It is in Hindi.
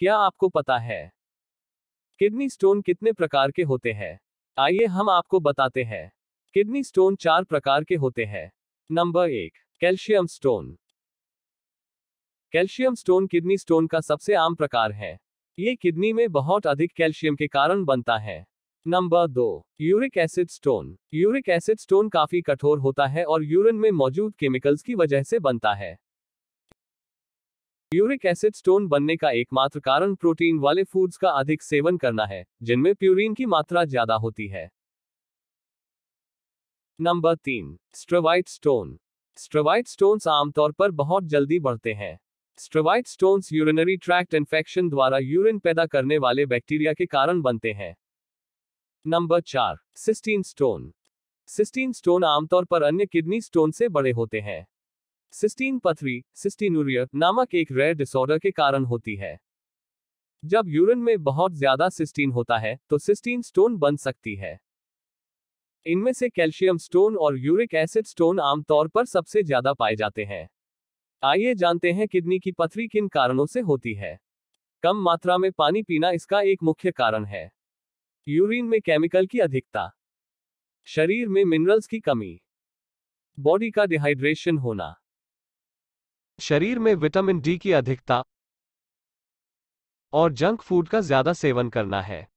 क्या आपको पता है किडनी स्टोन कितने प्रकार के होते हैं आइए हम आपको बताते हैं किडनी स्टोन चार प्रकार के होते हैं नंबर एक calcium stone calcium stone kidney stone का सबसे आम प्रकार है ये किडनी में बहुत अधिक कैल्शियम के कारण बनता है नंबर दो uric acid stone uric acid stone काफी कठोर होता है और यूरिन में मौजूद केमिकल्स की वजह से बनता है प्यूरिक एसिड स्टोन बनने का एकमात्र कारण प्रोटीन वाले फूड्स का अधिक सेवन करना है जिनमें प्यूरिन की मात्रा ज्यादा होती है नंबर तीन स्ट्रोवाइट स्टोन स्ट्रोवाइट स्टोन्स आमतौर पर बहुत जल्दी बढ़ते हैं struvite stones urinary tract infection द्वारा यूरिन पैदा करने वाले बैक्टीरिया के कारण बनते हैं नंबर चार सिस्टीन स्टोन सिस्टीन स्टोन आमतौर पर अन्य किडनी स्टोन से बड़े होते हैं सिस्टीन पथरी सिस्टीनुरिया नामक एक रेयर डिसऑर्डर के कारण होती है जब यूरिन में बहुत ज्यादा सिस्टीन होता है तो सिस्टीन स्टोन बन सकती है इनमें से कैल्शियम स्टोन और यूरिक एसिड स्टोन आमतौर पर सबसे ज्यादा पाए जाते हैं आइए जानते हैं किडनी की पथरी किन कारणों से होती है कम मात्रा में पानी पीना इसका एक मुख्य कारण है यूरिन में केमिकल की अधिकता शरीर में मिनरल्स की कमी बॉडी का डिहाइड्रेशन होना शरीर में विटामिन डी की अधिकता और जंक फूड का ज्यादा सेवन करना है